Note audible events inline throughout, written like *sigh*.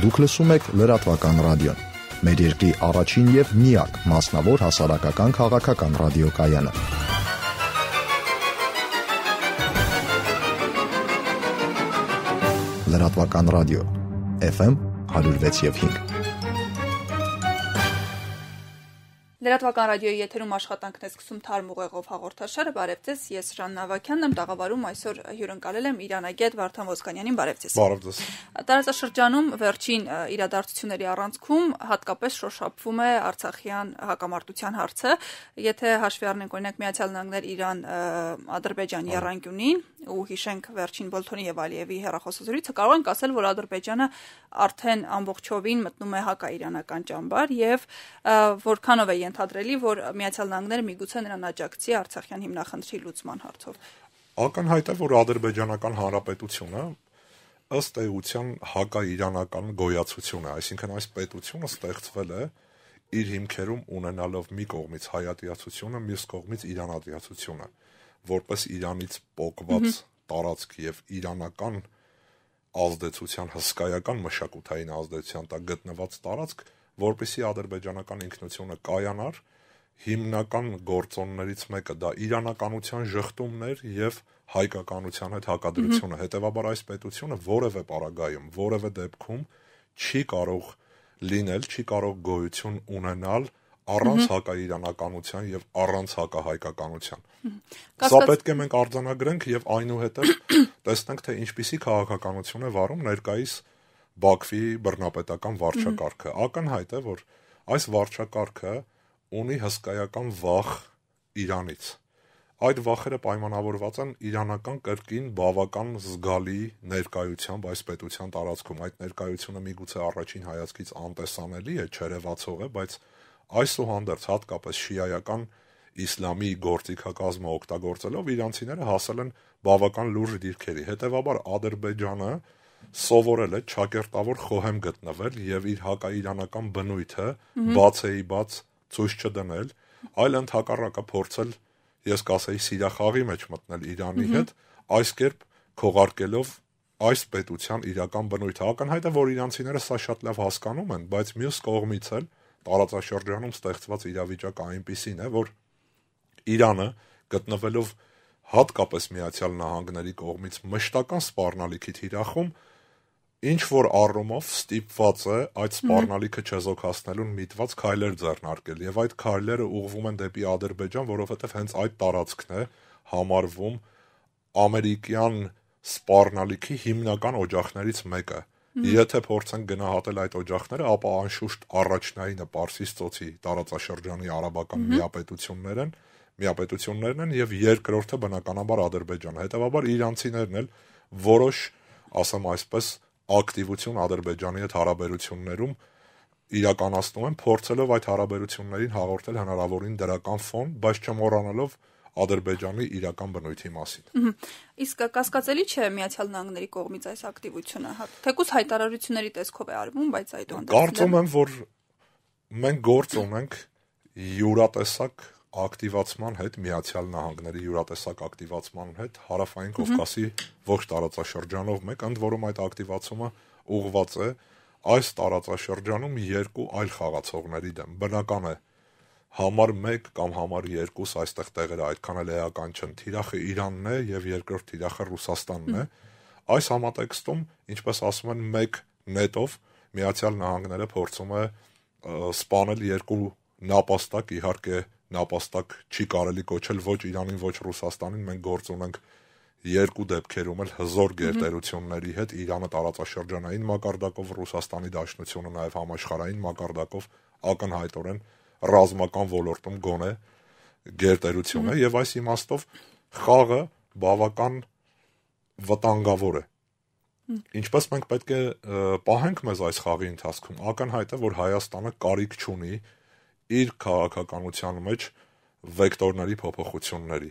Դուք լսում եք լրատվական ռադիոն։ Մեր երկրի առաջին եւ միակ մասնավոր հասարակական քաղաքական ռադիոկայանը։ Լրատվական ռադիո FM 106.5 Լրատվական ռադիոյի եթերում աշխատանքն է սկսում թարմ ուղեղով հաղորդաշարը Բարև ձեզ, ես Ժաննա Ավակյանն եմ տաղավարում այսօր հյուրընկալել եմ Իրանագետ Վարդան Ոսկանյանին Բարև ձեզ։ Բարև ձեզ։ Տարածաշրջանում վերջին իրադարձությունների առանցքում հատկապես շոշափվում է Արցախյան հակամարտության հարցը, եթե հաշվի առնենք օրինակ Միացյալ Նահանգներ Իրան Ադրբեջան երանգյունին ու հիշենք վերջին Բոլթոնի եւ Ալիևի հերախոսազրույցը, կարող ենք ասել, որ Ադրբեջանը արդեն ամբողջովին մտնում է հակաիրանական ճամբար եւ որքանով է ենթադրելի, որ Միացյալ Նահանգները միգուցե նրան աջակցի Արցախյան հիմնախնդրի լուծման հարցով։ Ակնհայտ է, որ ադրբեջանական հանրապետությունը ըստ էության հակաիրանական գոյացություն է, այսինքն այս պետությունը ստեղծվել է իր հիմքերում ունենալով մի կողմից հայատիացությունը, մյուս կողմից իրանատիացությունը, որպես Իրանից փոկված տարածք եւ իրանական ազդեցության հսկայական մշակութային ազդեցության տակ գտնված տարածք, տարածք որպիսի ադրբեջանական ինքնությունը կայանար, հիմնական գործոններից մեկը դա իրանականության շղթումներ եւ հայկականության հետ հակադրությունը։ Հետևաբար այս պետությունը որևէ պարագայում, որևէ դեպքում չի կարող լինել, չի կարող գոյություն ունենալ առանց հակաիրանականության եւ առանց հակահայկականության։ Սա պետք է մենք արձանագրենք եւ այնուհետեւ *coughs* տեսնենք թե ինչպիսի քաղաքականություն է վարում ներկայիս Բաքվի բռնապետական վարչակարգը։ Ակնհայտ է, որ այս վարչակարգը ունի հսկայական վախ Իրանից։ Այդ վախերը պայմանավորված են իրանական կրկին բավական զգալի ներկայությամբ այս պետության տարածքում։ Այդ ներկայությունը միգուցե առաջին հայացքից անտեսանելի է, չերևացող է, բայց այսուհանդերձ հատկապես շիայական իսլամի գործիքակազմը օգտագործելով իրանցիները հասել են բավական լուրջ դիրքերի։ Հետևաբար Ադրբեջանը, սովորել է ճակերտավոր խոհեմ գտնվել եւ իր հակաիրանական բնույթը բացեի բաց ցույց չդնել, այլ ընդհակառակը փորձել ես կասեի սիրախաղի մեջ մտնել Իրանի հետ, այս կերպ քողարկելով այս պետության իրական բնույթը։ Ակնհայտ է, որ իրանցիները սա շատ լավ հասկանում են, բայց մյուս կողմից էլ տարածաշրջանում ստեղծված իրավիճակը այնպիսին է, որ Իրանը գտնվելով հատկապես Միացյալ Նահանգների կողմից մշտական սպառնալիքի թիրախում ինչ որ առումով ստիպված է այդ սպառնալիքը չեզոքացնելուն միտված քայլեր ձեռնարկել եւ այդ քայլերը ուղղվում են դեպի Ադրբեջան, որովհետեւ հենց այդ տարածքն է համարվում ամերիկյան սպառնալիքի հիմնական օջախներից մեկը։ Եթե փորձեն գնահատել այդ օջախները, ապա անշուշտ առաջնայինը Պարսից ծոցի տարածաշրջանի արաբական միապետություններն են, միապետություններն են եւ երկրորդը բնականաբար Ադրբեջանը։ Հետևաբար իրանցիներն էլ որոշ, ասեմ այսպես, ակտիվություն Ադրբեջանի հետ հարաբերություններում իրականացնում են, փորձելով այդ հարաբերություններին հաղորդել հնարավորին դրական ֆոն, բայց չմոռանալով Ադրբեջանի իրական բնույթի մասին։ Իսկ կասկածելի չէ Միացյալ Նահանգների կողմից այս ակտիվությունը, հա- թեկուզ հայտարարությունների տեսքով է արվում, բայց այդուհանդերձ։ Կարծում եմ, որ մենք գործ ունենք յուրատեսակ ակտիվացման հետ Միացյալ Նահանգների յուրատեսակ ակտիվացման հետ հարավային Կովկասի ողջ տարածաշրջանով մեկ ընդ որում այդ ակտիվացումը ուղղված է այս տարածաշրջանում երկու այլ խաղացողների դեմ։ Բնական է համար 1 կամ համար 2 այստեղ տեղերը այդքան էլ էական չեն։ Տիրախը Իրանն է եւ երկրորդ տիրախը Ռուսաստանն է։ Այս համատեքստում, ինչպես ասում են, 1 նետով Միացյալ Նահանգները փորձում է սպանել երկու նապաստակ իհարկե նապաստակ չի կարելի կոչել ոչ Իրանին, ոչ Ռուսաստանին, մենք գործ ունենք երկու դեպքերում էլ հզոր գերտերությունների հետ Իրանը տարածաշրջանային մակարդակով Ռուսաստանի Դաշնությունը նաև համաշխարհային մակարդակով ակնհայտորեն ռազմական ոլորտում գոնե գերտերություն է եւ այս իմաստով խաղը բավական վտանգավոր է Ինչպես մենք պետք է պահենք մեզ այս խաղի ընթացքում ակնհայտ է որ Հայաստանը կարիք չունի իր քաղաքականության մեջ վեկտորների փոփոխությունների։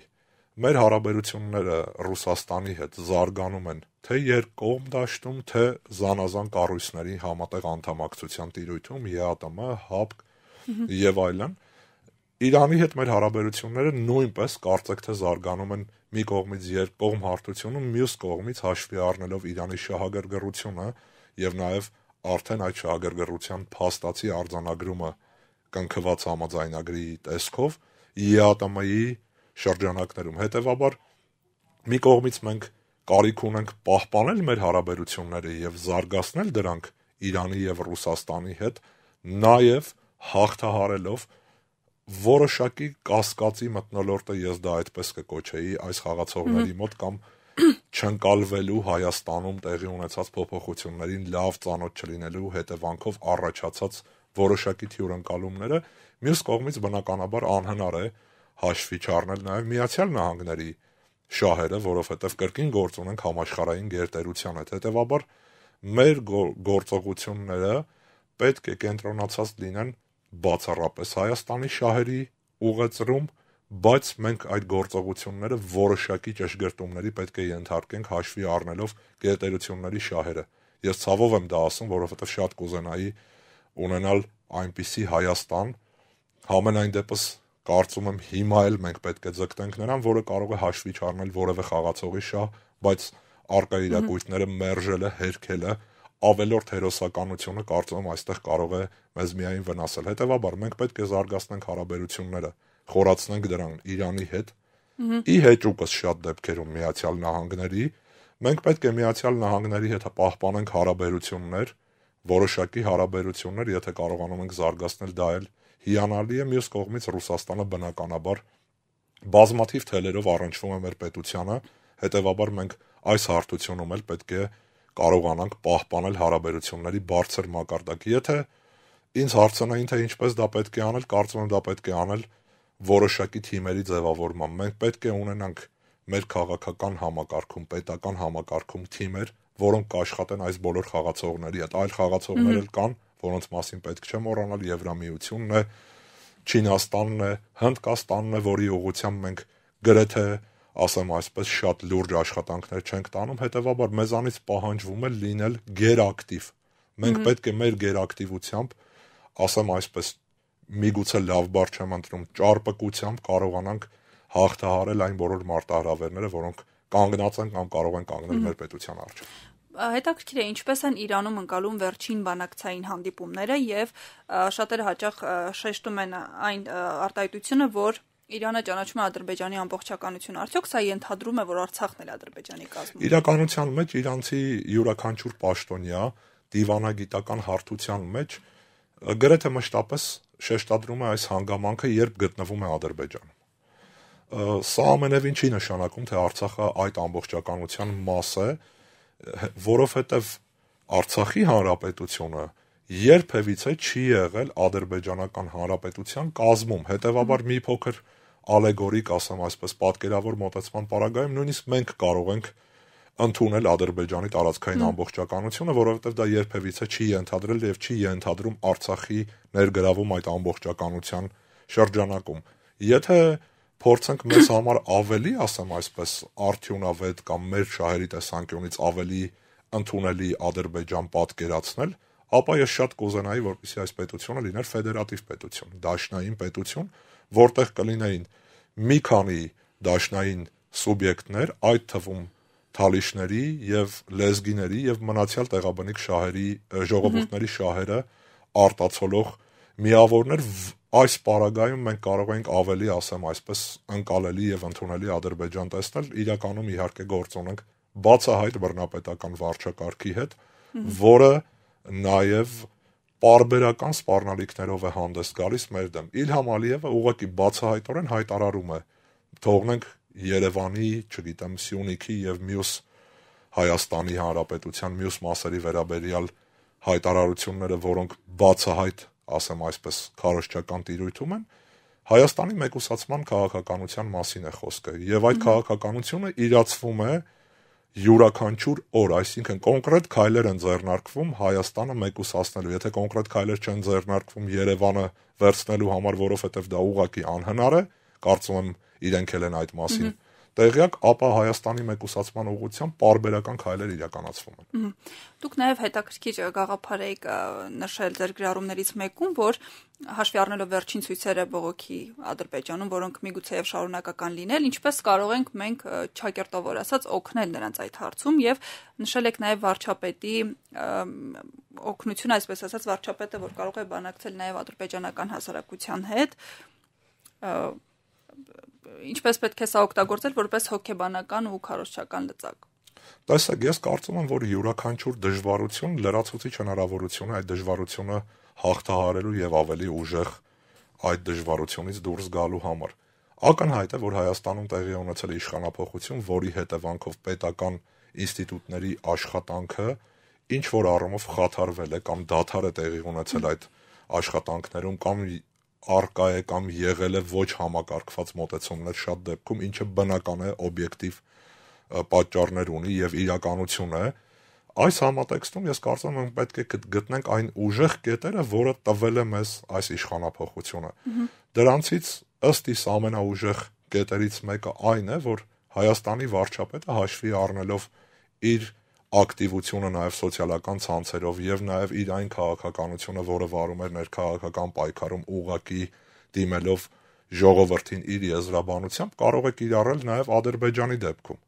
Մեր հարաբերությունները Ռուսաստանի հետ զարգանում են թե երկկողմ դաշտում, թե զանազան կառույցների համատեղ անդամակցության տիրույթում, ԵԱՏՄ, ՀԱՊԿ եւ այլն։ Իրանի հետ մեր հարաբերությունները նույնպես կարծեք թե զարգանում են մի կողմից երկկողմ հարթությունում, մյուս կողմից հաշվի առնելով Իրանի շահագրգռությունը եւ նաեւ արդեն այդ շահագրգռության փաստացի արձանագրումը կնքված համաձայնագրի տեսքով ԵԱՏՄ-ի շրջանակներում։ Հետևաբար մի կողմից մենք կարիք ունենք պահպանել մեր հարաբերությունները եւ զարգացնել դրանք Իրանի եւ Ռուսաստանի հետ, նաեւ հաղթահարելով որոշակի կասկածի մտնոլորտը ես դա այդպես կկոչեի այս խաղացողների մոտ կամ չընկալվելու Հայաստանում տեղի ունեցած փոփոխություններին լավ ծանոթ չլինելու հետևանքով առաջացած որոշակի թյուրընկալումները, մյուս կողմից բնականաբար անհնար է հաշվի չառնել նաև Միացյալ Նահանգների շահերը, որովհետև կրկին գործ ունենք համաշխարհային գերտերության հետ։ Հետևաբար մեր գործողությունները պետք է կենտրոնացած լինեն բացառապես Հայաստանի շահերի ուղղծրում բայց մենք այդ գործողությունները որոշակի ճշգրտումների պետք է ենթարկենք հաշվի առնելով գերտերությունների շահերը։ Ես ցավով եմ դա ասում, որովհետև շատ կուզենայի ունենալ այնպիսի Հայաստան, համենայն դեպս կարծում եմ հիմա էլ մենք պետք է ձգտենք նրան, որը կարող է հաշվի չառնել որևէ խաղացողի շահ, բայց արկա իրակույթները մերժելը, հերքելը, ավելորդ հերոսականությունը կարծում եմ այստեղ կարող է մեզ միայն վնասել։ Հետևաբար մենք պետք է զարգացնենք հարաբերությունները խորացնենք դրան Իրանի հետ։ Ի հեճուկս շատ դեպքերում Միացյալ Նահանգների մենք պետք է Միացյալ Նահանգների հետ պահպանենք հարաբերություններ, որոշակի հարաբերություններ, եթե կարողանում ենք զարգացնել դա էլ հիանալի է մյուս կողմից Ռուսաստանը բնականաբար բազմաթիվ թելերով առնչվում է մեր պետությանը, հետևաբար մենք այս հարթությունում էլ պետք է կարողանանք պահպանել հարաբերությունների բարձր մակարդակը։ Եթե ինձ հարցնային թե ինչպես դա պետք է անել, կարծում եմ դա պետք է անել որոշակի թիմերի ձևավորման։ Մենք պետք է ունենանք մեր քաղաքական համակարգում, պետական համակարգում թիմեր, որոնք կաշխատեն այս բոլոր խաղացողների հետ։ Այլ խաղացողներ էլ կան, որոնց մասին պետք չէ մոռանալ Եվրամիությունն է, Չինաստանն է, Հնդկաստանն է, որի ուղղությամբ մենք գրեթե ասեմ այսպես շատ լուրջ աշխատանքներ չենք տանում, հետեւաբար մեզանից պահանջվում է լինել գերակտիվ։ Մենք պետք է մեր գերակտիվությամբ ասեմ այսպես միգուցե լավ բառ չեմ ընտրում, ճարպկությամբ կարողանանք հաղթահարել այն բոլոր մարտահրավերները, որոնք կանգնած են կամ կարող են կանգնել մեր պետության առջև հետաքրքիր է ինչպես են Իրանում ընկալում վերջին բանակցային հանդիպումները եւ շատերը հաճախ շեշտում են այն արտահայտությունը, որ Իրանը ճանաչում է Ադրբեջանի ամբողջականությունը։ Արդյոք սա ենթադրում է, որ Արցախն էլ Ադրբեջանի կազմում է։ Իրականության մեջ Իրանցի յուրաքանչյուր պաշտոնյա դիվանագիտական հարթության մեջ գրեթե մշտապես շեշտադրում է այս հանգամանքը, երբ գտնվում է Ադրբեջանում։ Սա ամենևին ինչի նշանակում, թե Արցախը այդ ամբողջականության մաս է, որովհետև Արցախի հանրապետությունը երբևիցե չի եղել ադրբեջանական հանրապետության կազմում, հետևաբար մի փոքր ալեգորիկ, ասեմ այսպես, պատկերավոր մոտեցման պարագայում նույնիսկ մենք կարող ենք ընդունել Ադրբեջանի տարածքային ամբողջականությունը, որովհետև դա երբևիցե չի ընդհանրել եւ չի ընդհանրում Արցախի ներգրավում այդ ամբողջականության շրջանակում։ Եթե փորձենք մեզ համար ավելի, ասեմ այսպես, արդյունավետ կամ մեր շահերի տեսանկյունից ավելի ընդունելի Ադրբեջան պատկերացնել, ապա ես շատ կուզենայի, որպեսզի այս պետությունը լիներ ֆեդերատիվ պետություն, դաշնային պետություն, որտեղ կլինեին մի քանի դաշնային սուբյեկտներ, այդ թվում Թալիշների եւ լեզգիների եւ մնացյալ տեղաբնիկ շահերի ժողովուրդների շահերը արտացոլող միավորներ այս պարագայում մենք կարող ենք ավելի ասեմ այսպես անկալելի եւ ընդունելի Ադրբեջան տեսնել իրականում իհարկե գործոն ենք բացահայտ բռնապետական վարչակարգի հետ որը նաեւ պարբերական սպառնալիքներով է հանդես գալիս մեր դեմ Իլհամ Ալիևը ուղղակի բացահայտորեն հայտարարում է թողնենք Երևանի, չգիտեմ, Սյունիքի եւ մյուս Հայաստանի Հանրապետության մյուս մասերի վերաբերյալ հայտարարությունները, որոնք բացահայտ, ասեմ այսպես, քարոշչական տիրույթում են, Հայաստանի մեկուսացման քաղաքականության մասին է խոսքը եւ այդ քաղաքականությունը իրացվում է յուրաքանչյուր օր, այսինքն կոնկրետ քայլեր են ձեռնարկվում Հայաստանը մեկուսացնելու։ Եթե կոնկրետ քայլեր չեն ձեռնարկվում Երևանը վերցնելու համար, որովհետև դա ուղղակի անհնար է, կարծում եմ իրենք էլ են այդ մասին տեղյակ, ապա Հայաստանի մեկուսացման ուղղությամբ parbերական քայլեր իրականացվում են։ Դուք նաև հետաքրքիր գաղափար եք նշել ձեր գրառումներից մեկում, որ հաշվի առնելով վերջին ցույցերը բողոքի Ադրբեջանում, որոնք միգուցե եւ շարունակական լինել, ինչպես կարող ենք մենք ճակերտավոր ասած օգնել նրանց այդ հարցում եւ նշել եք նաեւ վարչապետի օգնություն, այսպես ասած վարչապետը, որ կարող է բանակցել նաեւ ադրբեջանական հասարակության հետ ինչպես պետք է սա օգտագործել որպես հոգեբանական ու քարոշչական լծակ։ Տեսեք, ես կարծում եմ, որ յուրաքանչյուր դժվարություն լրացուցիչ հնարավորություն է այդ դժվարությունը հաղթահարելու եւ ավելի ուժեղ այդ դժվարությունից դուրս գալու համար։ Ակնհայտ է, որ Հայաստանում տեղի ունեցել է իշխանապահություն, որի հետևանքով պետական ինստիտուտների աշխատանքը ինչ որ առումով խաթարվել է կամ դադար է տեղի ունեցել այդ աշխատանքներում կամ արկա է կամ եղել է ոչ համակարգված մոտեցումներ շատ դեպքում, ինչը բնական է, օբյեկտիվ պատճառներ ունի եւ իրականություն է։ Այս համատեքստում ես կարծում եմ պետք է գտնենք այն ուժեղ կետերը, որը տվել է մեզ այս իշխանապահությունը։ Դրանցից ըստ իս ամենաուժեղ կետերից մեկը այն է, որ Հայաստանի վարչապետը հաշվի առնելով իր ակտիվությունը նաև սոցիալական ցանցերով եւ նաև իր այն քաղաքականությունը, որը վարում էր ներքաղաքական պայքարում ուղակի դիմելով ժողովրդին իր եզրաբանությամբ, կարող է կիրառել նաև Ադրբեջանի դեպքում։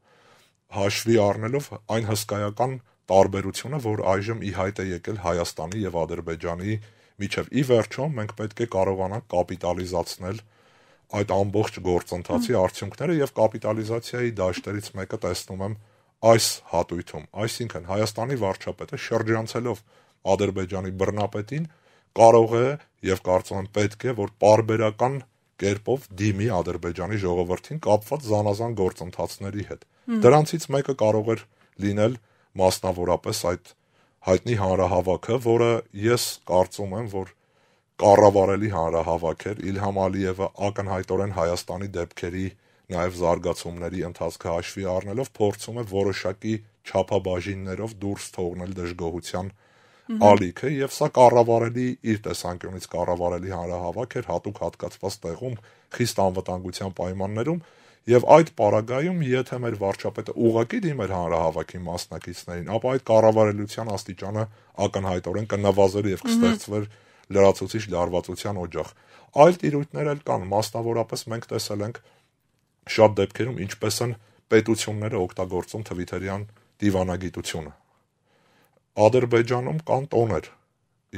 Հաշվի առնելով այն հսկայական տարբերությունը, որ այժմ ի հայտ է եկել Հայաստանի եւ Ադրբեջանի միջև ի վերջո մենք պետք է կարողանանք կապիտալիզացնել այդ ամբողջ գործընթացի արդյունքները եւ կապիտալիզացիայի դաշտերից մեկը տեսնում եմ այս հատույթում, այսինքն Հայաստանի վարչապետը շրջանցելով Ադրբեջանի բռնապետին կարող է եւ կարծում եմ պետք է որ parberakan կերպով դիմի Ադրբեջանի ժողովրդին կապված զանազան գործընթացների հետ։ Դրանցից մեկը կարող էր լինել մասնավորապես այդ հայտնի հանրահավաքը, որը ես կարծում եմ, որ կառավարելի հանրահավաք էր Իլհամ Ալիևը ակնհայտորեն Հայաստանի դեպքերի նաև զարգացումների ընթացքը հաշվի առնելով փորձում է որոշակի չափաբաժիններով դուրս թողնել դժգոհության ալիքը եւ սա կառավարելի իր տեսանկյունից կառավարելի հանրահավաք էր հատուկ հատկացված տեղում խիստ անվտանգության պայմաններում եւ այդ պարագայում եթե մեր վարչապետը ուղակի դիմեր հանրահավաքի մասնակիցներին ապա այդ կառավարելիության աստիճանը ակնհայտորեն կնվազեր եւ կստեղծվեր լրացուցիչ լարվածության օջախ այլ տիրույթներ էլ կան մասնավորապես մենք տեսել ենք շատ դեպքերում ինչպես են պետությունները օգտագործում թվիթերյան դիվանագիտությունը։ Ադրբեջանում կան տոներ,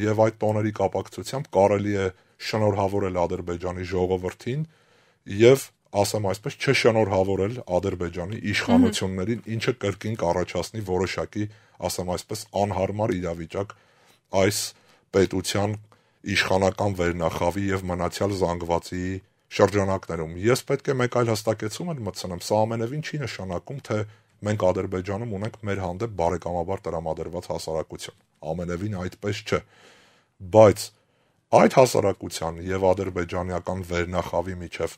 եւ այդ տոների կապակցությամբ կարելի է շնորհավորել Ադրբեջանի ժողովրդին եւ ասեմ այսպես չշնորհավորել Ադրբեջանի իշխանություններին, ինչը կրկին կառաջացնի որոշակի, ասեմ այսպես անհարմար իրավիճակ այս պետության իշխանական վերնախավի եւ մնացյալ զանգվածի շրջանակներում։ Ես պետք է մեկ այլ հստակեցում եմ մտցնեմ, սա ամենևին չի նշանակում, թե մենք Ադրբեջանում ունենք մեր հանդեպ բարեկամաբար տրամադրված հասարակություն։ Ամենևին այդպես չէ։ Բայց այդ հասարակության եւ ադրբեջանական վերնախավի միջև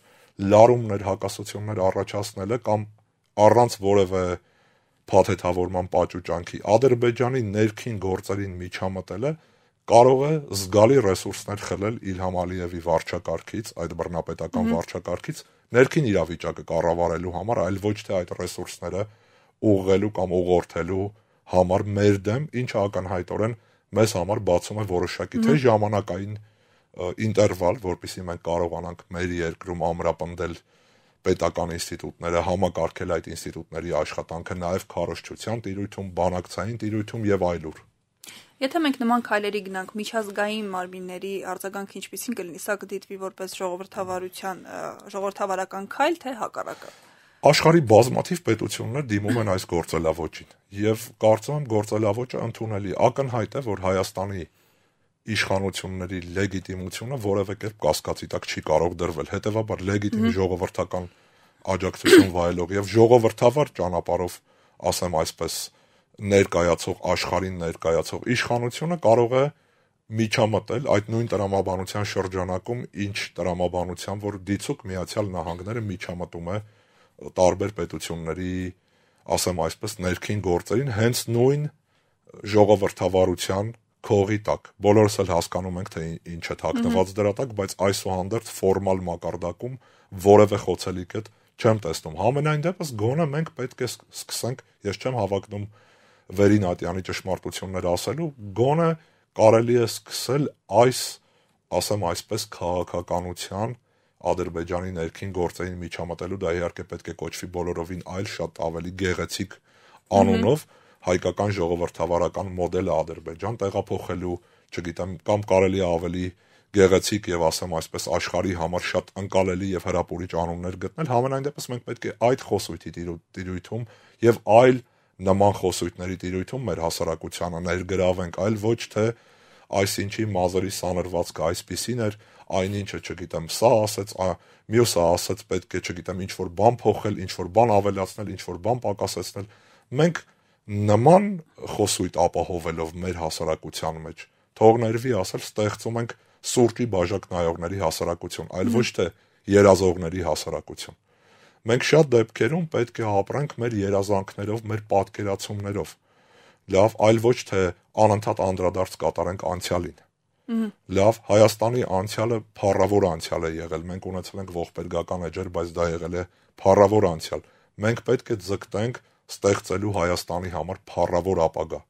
լարումներ, հակասություններ առաջացնելը կամ առանց որևէ փաթեթավորման պատճուճանքի Ադրբեջանի ներքին գործերին միջամտելը կարող է զգալի ռեսուրսներ խլել Իլհամ Ալիևի վարչակարգից, այդ բռնապետական վարչակարգից ներքին իրավիճակը կառավարելու համար, այլ ոչ թե այդ ռեսուրսները ուղղելու կամ ուղղորդելու համար մեր դեմ, ինչը ականհայտորեն մեզ համար բացում է որոշակի թե ժամանակային ինտերվալ, որովհետեւ մենք կարողանանք մեր երկրում ամրապնդել պետական ինստիտուտները, համակարգել այդ ինստիտուտների աշխատանքը նաև քարոշչության տիրույթում, բանակցային տիրույթում եւ այլուր։ Եթե մենք նման քայլերի գնանք միջազգային մարմինների արձագանքը ինչպեսին կլինի, սա կդիտվի որպես ժողովրդավարության ժողովրդավարական քայլ, թե հակառակը։ Աշխարի բազմաթիվ պետություններ դիմում են այս գործելավոճին, եւ կարծում եմ գործելավոճը ընդունելի ակնհայտ է, որ Հայաստանի իշխանությունների լեգիտիմությունը որևէ կերպ կասկածի տակ չի կարող դրվել։ Հետևաբար լեգիտիմ ժողովրդական աջակցություն վայելող եւ ժողովրդավար ճանապարհով, ասեմ այսպես, ներկայացող աշխարհին ներկայացող իշխանությունը կարող է միջամտել այդ նույն տրամաբանության շրջանակում, ինչ տրամաբանության, որ դիցուկ Միացյալ Նահանգները միջամտում է տարբեր պետությունների, ասեմ այսպես, ներքին գործերին հենց նույն ժողովրդավարության քողի տակ։ Բոլորս էլ հասկանում ենք, թե ինչ է թաքնված դրա տակ, բայց այսուհանդերձ ֆորմալ մակարդակում որևէ խոցելիք այդ չեմ տեսնում։ Համենայն դեպս գոնը մենք պետք է սկսենք, ես չեմ հավակնում, Վերին Ատյանի ճշմարտությունները ասելու, գոնե կարելի է սկսել այս, ասեմ այսպես, քաղաքականության Ադրբեջանի ներքին գործերին միջամտելու դա իհարկե պետք է կոչվի բոլորովին այլ շատ ավելի գեղեցիկ անունով հայկական ժողովրդավարական մոդելը Ադրբեջան տեղափոխելու, չգիտեմ, կամ կարելի է ավելի գեղեցիկ եւ ասեմ այսպես աշխարհի համար շատ անկալելի եւ հրապուրիչ անուններ գտնել, համենայն դեպս մենք պետք է այդ խոսույթի տիրույթում եւ այլ դիրու, նման խոսույթների տիրույթում մեր հասարակությանը ներգրավենք, այլ ոչ թե այսինչի մազերի սանրվածքը այսպեսին էր, այնինչը չգիտեմ, սա ասեց, ա, մյուսը ասեց, պետք է չգիտեմ, ինչ որ բան փոխել, ինչ որ բան ավելացնել, ինչ որ բան պակասեցնել։ Մենք նման խոսույթ ապահովելով մեր հասարակության մեջ թողներվի ասել ստեղծում ենք սուրճի բաժակ նայողների հասարակություն, այլ ոչ թե երազողների հասարակություն։ Մենք շատ դեպքերում պետք է ապրանք մեր երազանքներով, մեր պատկերացումներով։ Լավ, այլ ոչ թե անընդհատ անդրադարձ կատարենք անցյալին։ Լավ, Հայաստանի անցյալը փառավոր անցյալ է եղել։ Մենք ունեցել ենք ողբերգական էջեր, բայց դա եղել է փառավոր անցյալ։ Մենք պետք է ձգտենք ստեղծելու Հայաստանի համար փառավոր ապագա։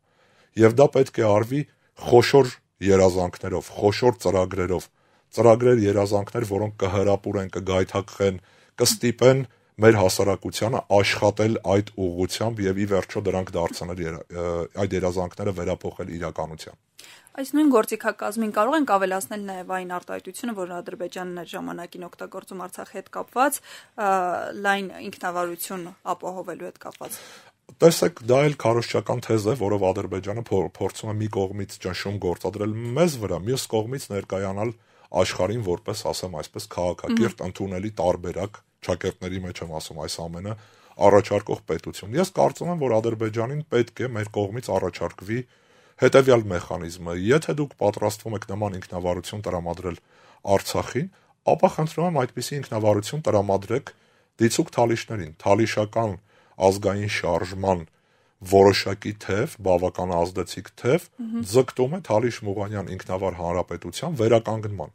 Եվ դա պետք է արվի խոշոր երազանքներով, խոշոր ծրագրերով, ծրագրեր երազանքներ, որոնք կհրապուրեն, կգայթակղեն, կստիպեն մեր հասարակությանը աշխատել այդ ուղղությամբ եւ ի վերջո դրանք դարձնել այդ երազանքները վերափոխել իրականության։ Այս նույն գործիքակազմին կարող ենք ավելացնել նաև այն արտահայտությունը, որ Ադրբեջանն այդ ժամանակին օգտագործում Արցախի հետ կապված լայն ինքնավարություն ապահովելու հետ կապված։ Տեսեք, դա էլ քարոշչական թեզ է, որով Ադրբեջանը փորձում է մի կողմից ճնշում գործադրել մեզ վրա, մյուս կողմից ներկայանալ աշխարհին որպես, ասեմ այսպես, քաղաքակիրթ ընդունելի տարբերակ շակերտների մեջ եմ ասում այս ամենը առաջարկող պետություն։ Ես կարծում եմ, որ Ադրբեջանին պետք է մեր կողմից առաջարկվի հետևյալ մեխանիզմը. եթե դուք պատրաստվում եք նման ինքնավարություն տրամադրել Արցախին, ապա խնդրում եմ այդպիսի ինքնավարություն տրամադրեք դիցուկ թալիշներին, թալիշական ազգային շարժման որոշակի թև, բավական ազդեցիկ թև ձգտում է Թալիշ Մուղանյան ինքնավար հանրապետության վերականգնման։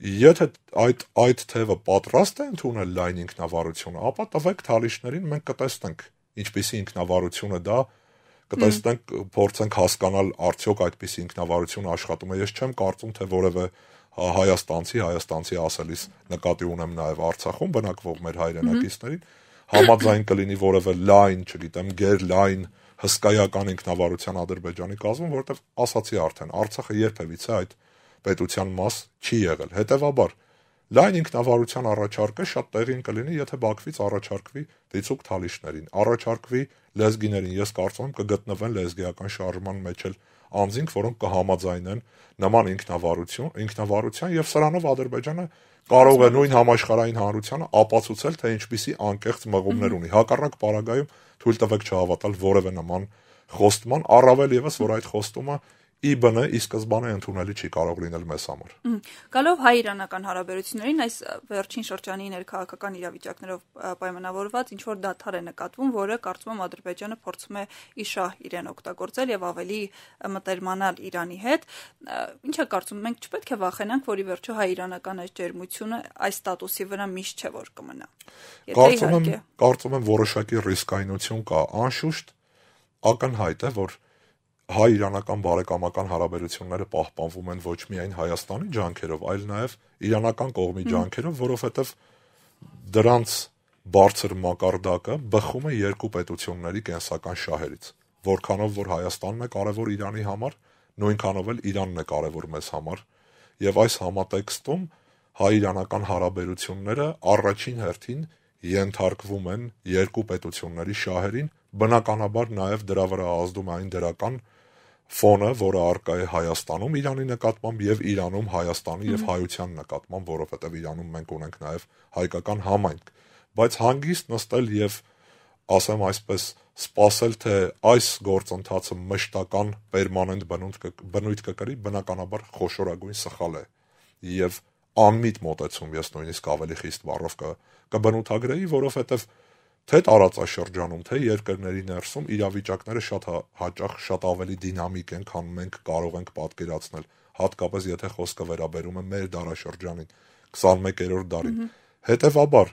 Եթե այդ այդ թևը պատրաստ է ընդունել լայն ինքնավարությունը, ապա տվեք թալիշներին, մենք կտեսնենք ինչպիսի ինքնավարությունը դա կտեսնենք փորձենք հասկանալ արդյոք այդպիսի ինքնավարությունը աշխատում է։ Ես չեմ կարծում, թե որևէ հայաստանցի, հայաստանցի ասելիս նկատի ունեմ նաև Արցախում բնակվող մեր հայրենակիցներին, համաձայն կլինի որևէ լայն, չգիտեմ, ģեր լայն հսկայական ինքնավարության Ադրբեջանի կազմում, որովհետև ասացի արդեն, Արցախը երբևիցե այդ պետության մաս չի եղել։ Հետևաբար լայն ինքնավարության առաջարկը շատ տեղին կլինի, եթե Բաքվից առաջարկվի դիցուկ թալիշներին, առաջարկվի լեզգիներին։ Ես կարծում եմ կգտնվեն լեզգիական շարժման մեջ էլ անձինք, որոնք կհամաձայնեն նման ինքնավարություն, ինքնավարության եւ սրանով Ադրբեջանը կարող է նույն համաշխարհային հանրությանը ապացուցել, թե ինչպիսի անկեղծ մղումներ ունի։ Հակառակ պարագայում թույլ տվեք չհավատալ որևէ նման խոստման, առավել եւս որ այդ խոստումը ԻԲՆ-ը ի սկզբանե ընդունելի չի կարող լինել մեզ համար։ Գալով հայ-իրանական հարաբերություններին այս վերջին շրջանի ներքաղաքական իրավիճակներով պայմանավորված ինչ որ դադար է նկատվում, որը կարծում եմ Ադրբեջանը փորձում է իշահ իրեն օգտագործել եւ ավելի մտերմանալ Իրանի հետ։ Ինչ է կարծում, մենք չպետք է վախենանք, որ ի վերջո հայ-իրանական այս ջերմությունը այս ստատուսի վրա միշտ չէ որ կմնա։ Կարծում եմ, կարծում եմ որոշակի ռիսկայնություն կա, անշուշտ ակնհայտ է, որ հայ-իրանական բարեկամական հարաբերությունները պահպանվում են ոչ միայն Հայաստանի ջանքերով, այլ նաև իրանական կողմի ջանքերով, որովհետև դրանց բարձր մակարդակը բխում է երկու պետությունների կենսական շահերից։ Որքանով որ Հայաստանն է կարևոր Իրանի համար, նույնքանով էլ Իրանն է կարևոր մեզ համար։ Եվ այս համատեքստում հայ-իրանական հարաբերությունները առաջին հերթին ենթարկվում են երկու պետությունների շահերին, բնականաբար նաև դրա վրա ազդում է այն դրական ֆոնը, որը արկա է Հայաստանում Իրանի նկատմամբ եւ Իրանում Հայաստանի եւ հայության նկատմամբ, որովհետեւ Իրանում մենք ունենք նաեւ հայկական համայնք, բայց հանգիստ նստել եւ ասեմ այսպես սпасել թե այս գործընթացը մշտական պերմանենտ բնույթ բնույթ կկրի բնականաբար խոշորագույն սխալ է եւ անմիտ մոտեցում ես նույնիսկ ավելի խիստ բառով կբնութագրեի որովհետեւ կա, թե տարածաշրջանում, թե երկրների ներսում իրավիճակները շատ հա- հաճախ շատ ավելի դինամիկ են, քան մենք կարող ենք պատկերացնել, հատկապես եթե խոսքը վերաբերում է մեր դարաշրջանին, 21-րդ դարին։ Հետևաբար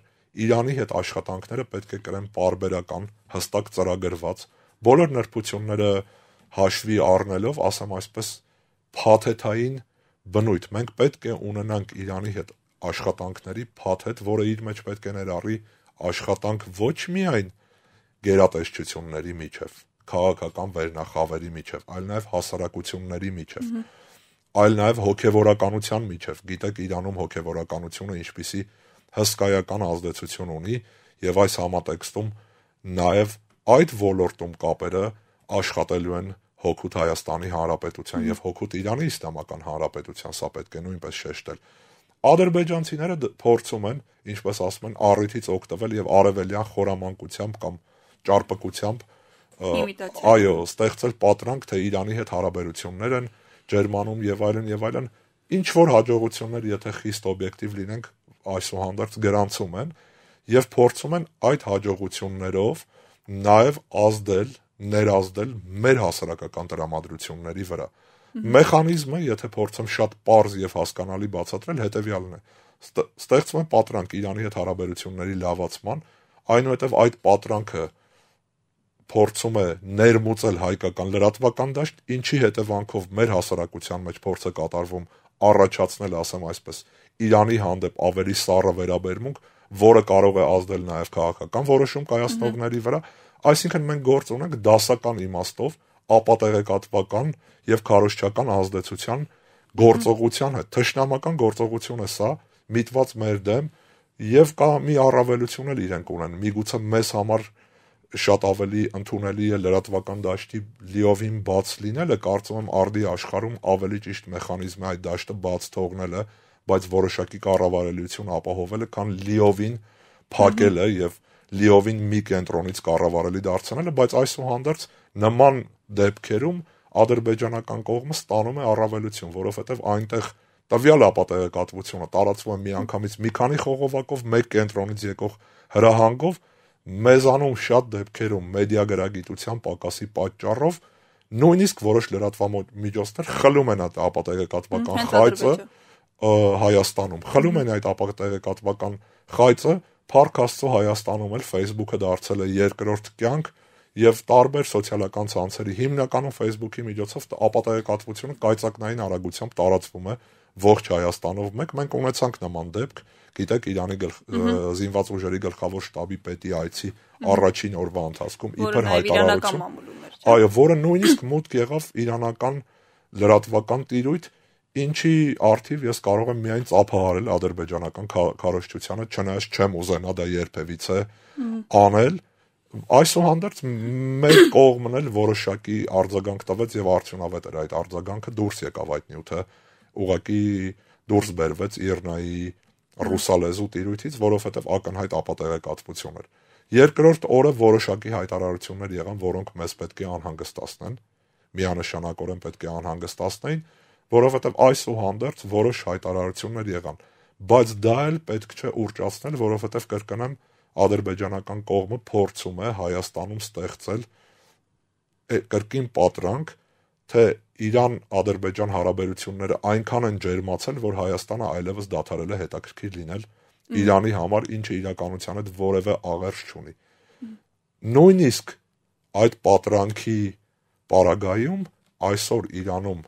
Իրանի հետ աշխատանքները պետք է կրեն parberakan, հստակ ծրագրված, բոլոր նրբությունները հաշվի առնելով, ասեմ այսպես, փաթեթային բնույթ։ Մենք պետք է ունենանք Իրանի հետ աշխատանքների փաթեթ, որը իր մեջ պետք է ներառի աշխատանք ոչ միայն գերատեսչությունների միջև, քաղաքական վերնախավերի միջև, այլ նաև հասարակությունների միջև, այլ նաև հոգևորականության միջև։ Գիտեք, Իրանում հոգևորականությունը ինչպիսի հսկայական ազդեցություն ունի եւ այս համատեքստում նաև այդ ոլորտում կապերը աշխատելու են հոգուտ Հայաստանի Հանրապետության եւ հոգուտ Իրանի Իսլամական Հանրապետության, սա պետք է նույնպես շեշտել ադրբեջանցիները փորձում են, ինչպես ասում են, առիթից օգտվել եւ արևելյան խորամանկությամբ կամ ճարպկությամբ այո, ստեղծել պատրանք, թե Իրանի հետ հարաբերություններ են Ջերմանում եւ այլն եւ այլն, ինչ որ հաջողություններ, եթե խիստ օբյեկտիվ լինենք, այսուհանդերձ գրանցում են եւ փորձում են այդ հաջողություններով նաեւ ազդել ներազդել մեր հասարակական տրամադրությունների վրա։ Մեխանիզմը, եթե փորձեմ շատ པարզ եւ հասկանալի բացատրել, հետեւյալն է։ Ստեղծվում է պատրանք Իրանի հետ հարաբերությունների լավացման, այնուհետև այդ պատրանքը փորձում է ներմուծել հայկական լրատվական դաշտ, ինչի հետևանքով մեր հասարակության մեջ փորձ է կատարվում առաջացնել, ասեմ այսպես, Իրանի հանդեպ ավելի սառը վերաբերմունք, որը կարող է ազդել նաև քաղաքական որոշում կայացնողների վրա, այսինքն մենք գործ ունենք դասական իմաստով ապատեղեկատվական եւ քարոշչական ազդեցության գործողության հետ։ Թշնամական գործողություն է սա, միտված մեր դեմ եւ կա մի առավելություն էլ իրենք ունեն։ Միգուցե մեզ համար շատ ավելի ընդունելի է լրատվական դաշտի լիովին բաց լինելը, կարծում եմ արդի աշխարհում ավելի ճիշտ մեխանիզմ է այդ դաշտը բաց թողնելը, բայց որոշակի կառավարելիություն ապահովելը, քան լիովին փակելը եւ լիովին մի կենտրոնից կառավարելի դարձնելը, բայց այսուհանդերձ նման դեպքերում ադրբեջանական կողմը ստանում է առավելություն, որովհետև այնտեղ տվյալ ապատեղեկատվությունը տարածվում է միանգամից մի քանի խողովակով մեկ կենտրոնից եկող հրահանգով մեզանում շատ դեպքերում մեդիա գրագիտության պակասի պատճառով նույնիսկ որոշ լրատվամիջոցներ խլում են այդ ապատեղեկատվական խայծը Հայաստանում։ Խլում են այդ ապատեղեկատվական խայծը, Փառք Աստծո Հայաստանում էլ Facebook-ը դարձել է երկրորդ կյանք, եւ տարբեր սոցիալական ցանցերի հիմնականում Facebook-ի միջոցով ապատայեկատվությունը կայծակնային արագությամբ տարածվում է ողջ Հայաստանով մեկ մենք ունեցանք նման դեպք գիտեք Իրանի զինված ուժերի գլխավոր շտաբի պետի այցի առաջին օրվա ընթացքում իբր հայտարարություն այո որը նույնիսկ *coughs* մուտք եղավ իրանական լրատվական տիրույթ ինչի արդիվ ես կարող եմ միայն ծափահարել ադրբեջանական քարոշչությանը չնայած չեմ ուզենա դա երբևիցե անել Այսուհանդերձ մեր կողմն էլ որոշակի արձագանք տվեց եւ արդյունավետ էր այդ արձագանքը դուրս եկավ այդ նյութը ուղակի դուրս բերվեց Իրնայի ռուսալեզու տիրույթից, որովհետեւ ակնհայտ ապատեղեկատվություն էր։ Երկրորդ օրը որոշակի հայտարարություններ եղան, որոնք մեզ պետք է անհանգստացնեն, միանշանակորեն պետք է անհանգստացնեին, որովհետև այսուհանդերձ որոշ հայտարարություններ եղան, բայց դա էլ պետք չէ ուռճացնել, որովհետև կրկնեմ, որ ադրբեջանական կողմը փորձում է Հայաստանում ստեղծել կրկին պատրանք, թե Իրան-Ադրբեջան հարաբերությունները այնքան են ջերմացել, որ Հայաստանը այլևս դադարել է հետաքրքիր լինել Իրանի համար, ինչը իրականության հետ որևէ աղերս չունի։ Նույնիսկ այդ պատրանքի պարագայում այսօր Իրանում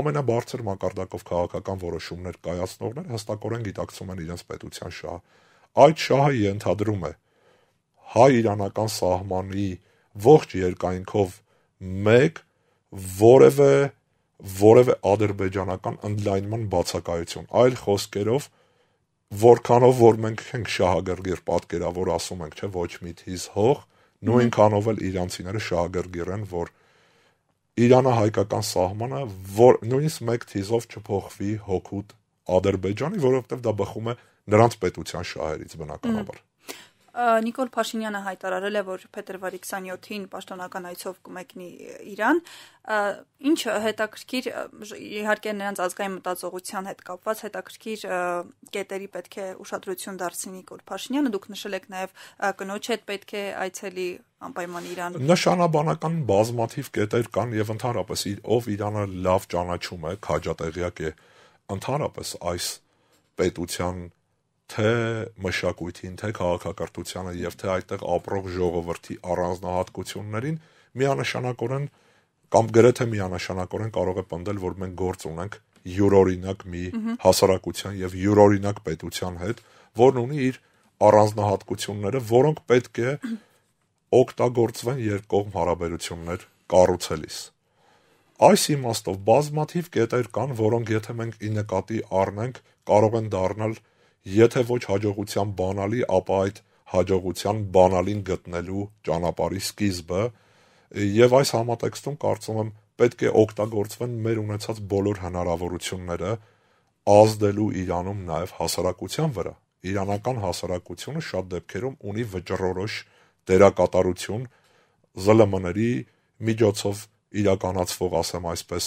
ամենաբարձր մակարդակով քաղաքական որոշումներ կայացնողները հստակորեն գիտակցում են իրենց պետության շահ այդ շահը ենթադրում է հայ-իրանական սահմանի ողջ երկայնքով մեկ որևէ որևէ ադրբեջանական ընդլայնման բացակայություն։ Այլ խոսքերով, որքանով որ մենք ենք շահագրգիռ պատկերավոր ասում ենք, չէ, ոչ մի թիզ հող, նույնքանով էլ իրանցիները շահագրգիռ են, որ Իրանը հայկական սահմանը որ նույնիսկ մեկ թիզով չփոխվի հոգուտ Ադրբեջանի, որովհետև դա բխում է նրանց պետության շահերից բնականաբար։ Նիկոլ Փաշինյանը հայտարարել է, որ փետրվարի 27-ին պաշտոնական այցով կմեկնի Իրան, ինչը հետաքրքիր իհարկե նրանց ազգային մտածողության հետ կապված հետաքրքիր կետերի պետք է ուշադրություն դարձնի Նիկոլ Փաշինյանը։ Դուք նշել եք նաև կնոջ հետ պետք է այցելի անպայման Իրան։ Նշանաբանական բազմաթիվ կետեր կան եւ ընդհանրապես ով Իրանը լավ ճանաչում է, քաջատեղյակ է, է ընդհանրապես այս պետության թե մշակույթին, թե քաղաքակրթությանը եւ թե այդտեղ ապրող ժողովրդի առանձնահատկություններին միանշանակորեն կամ գրեթե միանշանակորեն կարող է պնդել, որ մենք գործ ունենք յուրօրինակ մի հասարակության եւ յուրօրինակ պետության հետ, որն ունի իր առանձնահատկությունները, որոնք պետք է օգտագործվեն երկկողմ հարաբերություններ կառուցելիս։ Այս իմաստով բազմաթիվ կետեր կան, որոնք եթե մենք ի նկատի առնենք, կարող են դառնալ եթե ոչ հաջողության բանալի, ապա այդ հաջողության բանալին գտնելու ճանապարհի սկիզբը եւ այս համատեքստում կարծում եմ պետք է օգտագործվեն մեր ունեցած բոլոր հնարավորությունները ազդելու Իրանում նաեւ հասարակության վրա։ Իրանական հասարակությունը շատ դեպքերում ունի վճռորոշ դերակատարություն ԶԼՄ-ների միջոցով իրականացվող, ասեմ այսպես,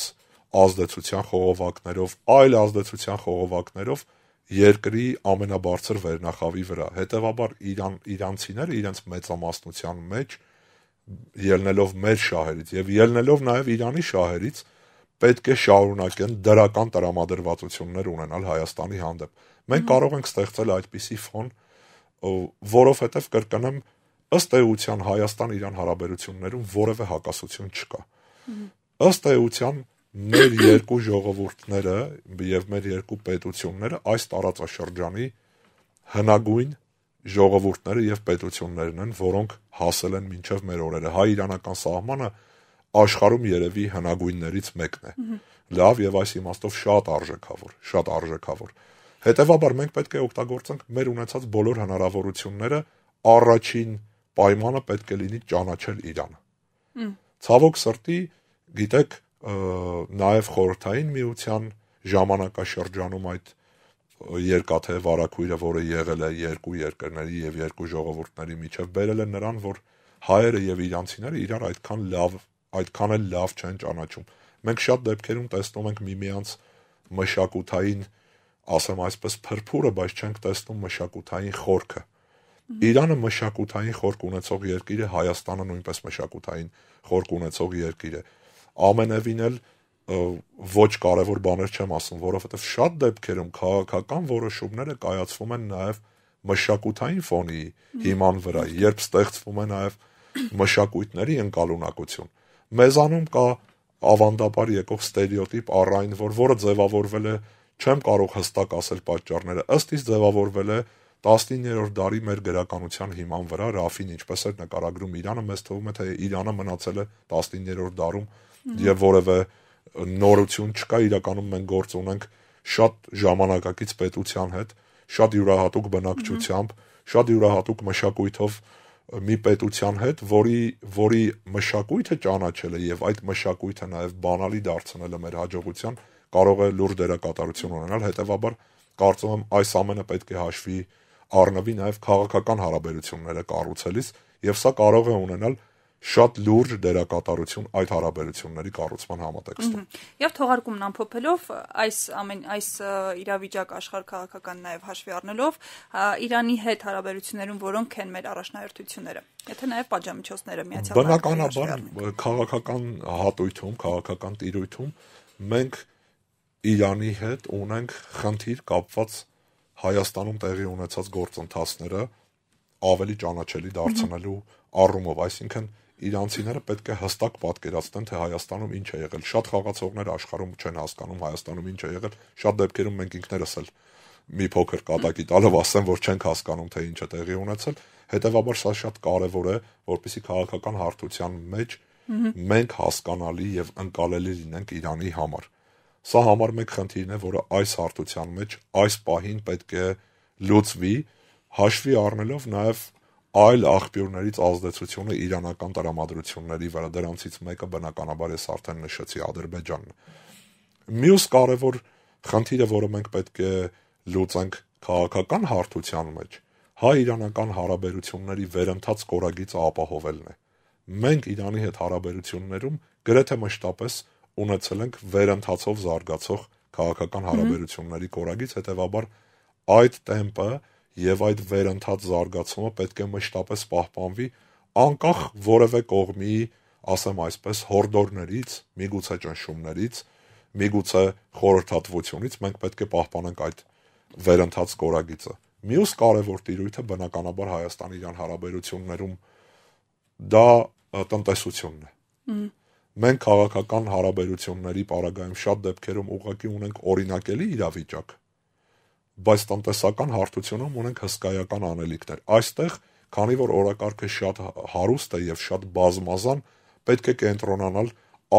ազդեցության խողովակներով, այլ ազդեցության խողովակներով երկրի ամենաբարձր վերնախավի վրա։ Հետևաբար Իրան իրանցիները իրենց մեծամասնության մեջ ելնելով մեր շահերից եւ ելնելով նաեւ Իրանի շահերից պետք է շարունակեն դրական տրամադրվածություններ ունենալ Հայաստանի հանդեպ։ Մենք կարող ենք ստեղծել այդպիսի ֆոն, որովհետև կրկնեմ, ըստ էության Հայաստան-Իրան հարաբերություններում որևէ հակասություն չկա։ Ըստ էության մեր երկու ժողովուրդները եւ մեր երկու պետությունները այս տարածաշրջանի հնագույն ժողովուրդները եւ պետություններն են, որոնք հասել են մինչեւ մեր օրերը։ Հայ-իրանական սահմանը աշխարհում երևի հնագույններից մեկն է։ Լավ եւ այս իմաստով շատ արժեքավոր, շատ արժեքավոր։ Հետևաբար մենք պետք է օգտագործենք մեր ունեցած բոլոր հնարավորությունները, առաջին պայմանը պետք է լինի ճանաչել Իրանը։ Ա Ցավոք սրտի, գիտեք, նաև խորթային միության ժամանակաշրջանում այդ երկաթե վարակույրը, որը եղել է երկու երկրների եւ երկու ժողովուրդների միջև, բերել է նրան, որ հայերը եւ իրանցիները իրար այդքան լավ, այդքան էլ լավ չեն ճանաչում։ Մենք շատ դեպքերում տեսնում ենք միմյանց մշակութային, ասեմ այսպես, փրփուրը, բայց չենք տեսնում մշակութային խորքը։ Իրանը մշակութային խորք ունեցող երկիր է, Հայաստանը նույնպես մշակութային խորք խորք ունեցող երկիր է։ Ամենևին էլ ոչ կարևոր բաներ չեմ ասում, որովհետև շատ դեպքերում քաղաքական որոշումները կայացվում են նաև մշակութային ֆոնի հիման վրա, երբ ստեղծվում է նաև մշակույթների ընկալունակություն։ Մեզանում կա ավանդաբար եկող ստերեոտիպ առայն, որ որը ձևավորվել է, չեմ կարող հստակ ասել պատճառները, ըստ իս ձևավորվել է, ձևավորվել է 19-րդ դարի մեր գրականության հիման վրա Ռաֆին ինչպես էր նկարագրում Իրանը, մեզ թվում է թե Իրանը մնացել է 19-րդ դարում եւ որևէ նորություն չկա, իրականում մենք գործ ունենք շատ ժամանակակից պետության հետ, շատ յուրահատուկ բնակչությամբ, շատ յուրահատուկ մշակույթով մի պետության հետ, որի որի մշակույթը ճանաչել է եւ այդ մշակույթը նաեւ բանալի դարձնել է մեր հաջողության, կարող է լուրջ դերակատարություն ունենալ, հետեւաբար կարծում եմ այս ամենը պետք է հաշվի առնվի նաև քաղաքական հարաբերությունները կառուցելիս եւ սա կարող է ունենալ շատ լուրջ դերակատարություն այդ հարաբերությունների կառուցման համատեքստում։ Եվ թողարկումն ամփոփելով այս ամեն այս իրավիճակ աշխարհ քաղաքական նաև հաշվի առնելով Իրանի հետ հարաբերություններում որոնք են մեր առաջնահերթությունները։ Եթե նաև պատժամիջոցները միացյալ Բնականաբար քաղաքական հատույթում, քաղաքական տիրույթում մենք Իրանի հետ ունենք խնդիր կապված Հայաստանում տեղի ունեցած գործընթացները ավելի ճանաչելի դարձնելու առումով, այսինքն իրանցիները պետք է հստակ պատկերացնեն, թե Հայաստանում ինչ է եղել։ Շատ խաղացողներ աշխարհում չեն հասկանում Հայաստանում ինչ է եղել։ Շատ դեպքերում մենք ինքներս էլ մի փոքր կատակի տալով ասեմ, որ չենք հասկանում, թե ինչ է տեղի ունեցել։ Հետևաբար սա շատ կարևոր է, որպեսզի քաղաքական հարթության մեջ մենք հասկանալի եւ ընկալելի լինենք Իրանի համար։ Սա համար մեկ խնդիրն է, որը այս հարթության մեջ այս պահին պետք է լուծվի, հաշվի առնելով նաև այլ աղբյուրներից ազդեցությունը իրանական տրամադրությունների վրա, դրանցից մեկը բնականաբար ես արդեն նշեցի Ադրբեջանն։ Մյուս կարևոր խնդիրը, որը մենք պետք է լուծենք քաղաքական հարթության մեջ, հայ-իրանական հարաբերությունների վերընթաց կորագիծը ապահովելն է։ Մենք Իրանի հետ հարաբերություններում գրեթե մշտապես ունեցել ենք վերընթացով զարգացող քաղաքական հարաբերությունների կորագից, հետեւաբար այդ տեմպը եւ այդ վերընթաց զարգացումը պետք է մշտապես պահպանվի անկախ որևէ կողմի, ասեմ այսպես, հորդորներից, միգուցե ճնշումներից, միգուցե խորհրդատվությունից մենք պետք է պահպանենք այդ վերընթաց կորագիծը։ Մյուս կարևոր տիրույթը բնականաբար Հայաստանի-Իրան հարաբերություններում դա տնտեսությունն է։ Ա, Մենք քաղաքական հարաբերությունների պարագայում շատ դեպքերում ուղղակի ունենք օրինակելի իրավիճակ, բայց տնտեսական հարթությունում ունենք հսկայական անելիքներ։ Այստեղ, քանի որ օրակարգը շատ հարուստ է եւ շատ բազմազան, պետք է կենտրոնանալ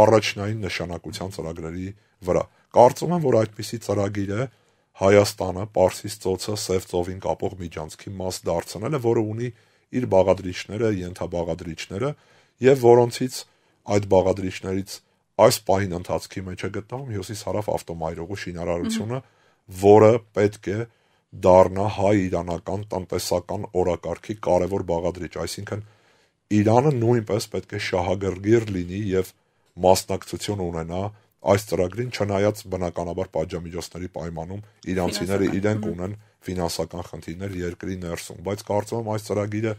առաջնային նշանակության ծրագրերի վրա։ Կարծում եմ, որ այդպիսի ծրագիրը Հայաստանը Պարսից ծոցը Սև ծովին կապող միջանցքի մաս դարձնելը, որը ունի իր բաղադրիչները, ենթաբաղադրիչները եւ որոնցից այդ բաղադրիչներից այս պահին ընթացքի մեջ է գտնվում հյուսիս հարավ ավտոմայրողու շինարարությունը, որը պետք է դառնա հայ իրանական տնտեսական օրակարգի կարևոր բաղադրիչ, այսինքն Իրանը նույնպես պետք է շահագրգիռ լինի եւ մասնակցություն ունենա այս ծրագրին, չնայած բնականաբար պատժամիջոցների պայմանում իրանցիները իրենք ունեն ֆինանսական խնդիրներ երկրի ներսում, բայց կարծում եմ այս ծրագիրը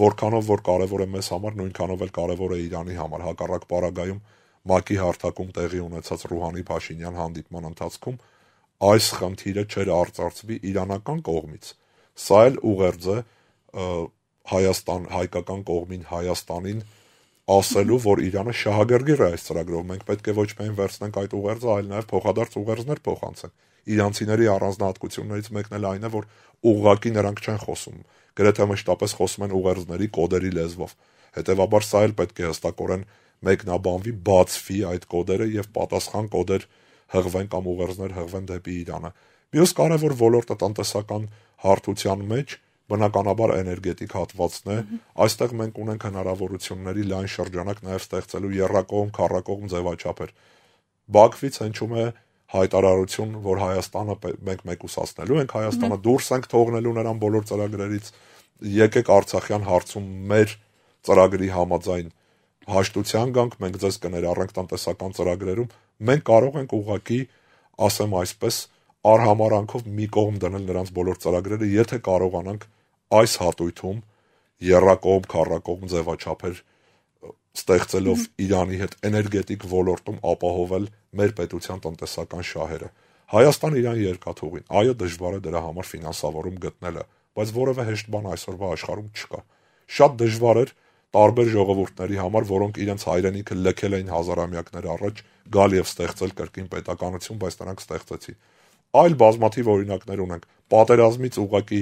Որքանով որ կարևոր է մեզ համար, նույնքանով էլ կարևոր է Իրանի համար։ Հակառակ պարագայում ՄԱԿ-ի հարթակում տեղի ունեցած Ռուհանի-Փաշինյան հանդիպման ընթացքում այս խնդիրը չէր արծարծվի իրանական կողմից։ Սա էլ ուղերձ է Հայաստան հայկական կողմին Հայաստանին ասելու, որ Իրանը շահագրգիռ է այս ծրագրով։ Մենք պետք է ոչ միայն վերցնենք այդ ուղերձը, այլ նաև փոխադարձ ուղերձներ փոխանցենք։ Իրանցիների առանձնահատկություններից մեկն էլ այն է, որ ուղղակի նրանք չեն խոսում գրեթե մշտապես խոսում են ուղերձների կոդերի լեզվով։ Հետևաբար սա էլ պետք է հստակորեն մեկնաբանվի, բացվի այդ կոդերը եւ պատասխան կոդեր հղվեն կամ ուղերձներ հղվեն դեպի Իրանը։ Մյուս կարևոր ոլորտը տնտեսական հարթության մեջ բնականաբար էներգետիկ հատվածն է։ Այստեղ մենք ունենք հնարավորությունների լայն շրջանակ նաև ստեղծելու երրակողմ, քառակողմ ձևաչափեր։ Բաքվից հնչում է հայտարարություն, որ Հայաստանը մենք մեկուսացնելու ենք, Հայաստանը դուրս ենք թողնելու նրան բոլոր ծրագրերից։ Եկեք Արցախյան հարցում մեր ծրագրի համաձայն հաշտության գանք, մենք ձեզ կներառենք տնտեսական ծրագրերում։ Մենք կարող ենք ուղղակի, ասեմ այսպես, արհամարանքով մի կողմ դնել նրանց բոլոր ծրագրերը, եթե կարողանանք այս հատույթում երրակողմ, քառակողմ ձևաչափեր ստեղծելով Իրանի հետ էներգետիկ ոլորտում ապահովել մեր պետության տնտեսական շահերը։ Հայաստան-Իրան երկաթուղին, այո, դժվար է դրա համար ֆինանսավորում գտնելը, բայց որևէ հեշտ բան այսօրվա աշխարհում չկա։ Շատ դժվար էր տարբեր ժողովուրդների համար, որոնք իրենց հայրենիքը լքել էին հազարամյակներ առաջ, գալ եւ ստեղծել կրկին պետականություն, բայց նրանք ստեղծեցին։ Այլ բազմաթիվ օրինակներ ունենք։ Պատերազմից ուղակի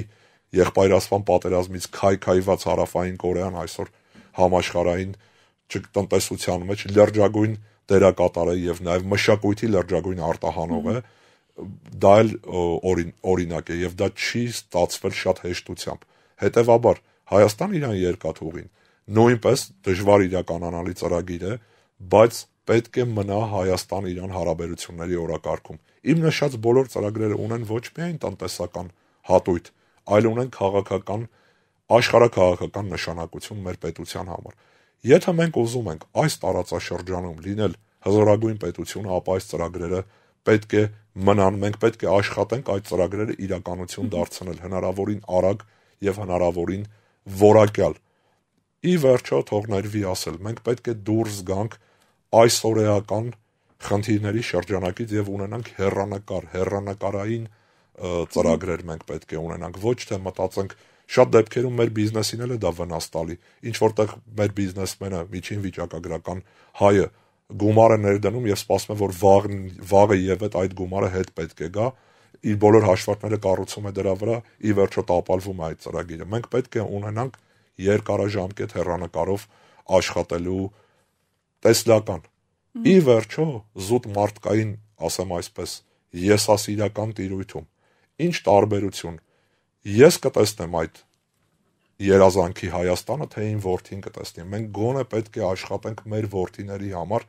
եղբայրասպան պատերազմից քայքայված հարավային Կորեան այսօր համաշխարային հայ տնտեսության մեջ լրջագույն դերակատար է եւ նաեւ մշակույթի լրջագույն արտահանող է դա էլ օրին օրինակ է եւ դա չի ստացվել շատ հեշտությամբ հետեւաբար Հայաստան իրան երկաթուղին նույնպես դժվար իրականանալի ծրագիր է բայց պետք է մնա Հայաստան-Իրան հարաբերությունների օրակարգում։ Իմ նշած բոլոր ծրագրերը ունեն ոչ միայն տնտեսական հատույթ, այլ ունեն քաղաքական աշխարհակաղակական նշանակություն մեր պետության համար։ Եթե մենք ուզում ենք այս տարածաշրջանում լինել հզորագույն պետությունը, ապա այս ծրագրերը պետք է մնան, մենք պետք է աշխատենք այդ ծրագրերը իրականություն դարձնել հնարավորին արագ եւ հնարավորին որակյալ։ Ի վերջո թող ներվի ասել, մենք պետք է դուրս գանք այսօրեական խնդիրների շրջանակից եւ ունենանք հերանակար, հերանակարային ծրագրեր մենք պետք է ունենանք, ոչ թե մտածենք, թե Շատ դեպքերում մեր բիզնեսին էլ է դա վնաս տալի, ինչ որտեղ մեր բիզնեսմենը միջին վիճակագրական հայը գումարը ներդնում եւ սպասում է որ վաղ վաղը եւ այդ գումարը հետ պետք է գա իր բոլոր հաշվարկները կառուցում է դրա վրա ի վերջո տապալվում է այդ ծրագիրը մենք պետք է ունենանք երկարաժամկետ հեռանկարով աշխատելու տեսլական ի վերջո զուտ մարդկային ասեմ այսպես եսասիրական տիրույթում ինչ տարբերություն Ես կտեսնեմ այդ երազանքի Հայաստանը, թե ին worth-ին կտեսնի։ Մենք գոնե պետք է աշխատենք մեր worth-իների համար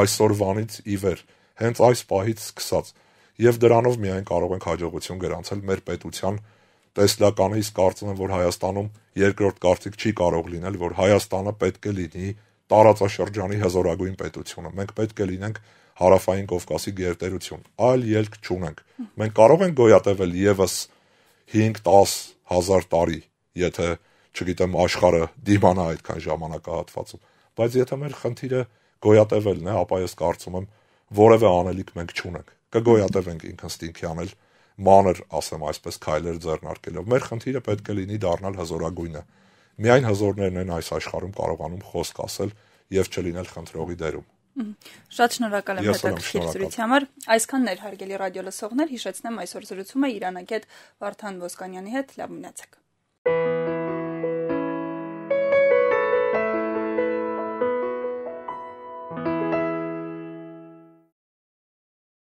այսօրվանից ի վեր, հենց այս պահից սկսած։ Եվ դրանով միայն կարող ենք հաջողություն գրանցել մեր պետության տեսլականը, իսկ կարծում եմ, որ Հայաստանում երկրորդ կարծիք չի կարող լինել, որ Հայաստանը պետք է լինի տարածաշրջանի հզորագույն պետությունը։ Մենք պետք է լինենք հարավային Կովկասի գերտերություն։ Այլ ելք չունենք։ Մենք կարող ենք գոյատևել եւս և 5-10 հազար տարի, եթե, չգիտեմ, աշխարը դիմանա այդքան ժամանակահատվածում։ Բայց եթե մեր խնդիրը գոյատևելն է, ապա ես կարծում եմ, որևէ անելիք մենք չունենք։ Կգոյատևենք ինքնստինքյան էլ մանր, ասեմ այսպես, քայլեր ձեռնարկելով։ Մեր խնդիրը պետք է լինի դառնալ հզորագույնը։ Միայն հզորներն են այս աշխարհում կարողանում խոսք ասել եւ չլինել խնդրողի դերում։ Շատ շնորհակալ եմ հետաքրքիր զրույցի համար։ Այսքան ներ հարգելի ռադիո լսողներ, հիշեցնեմ այսօր զրուցումը Իրանագետ Վարդան Ոսկանյանի հետ։ Լավ մնացեք։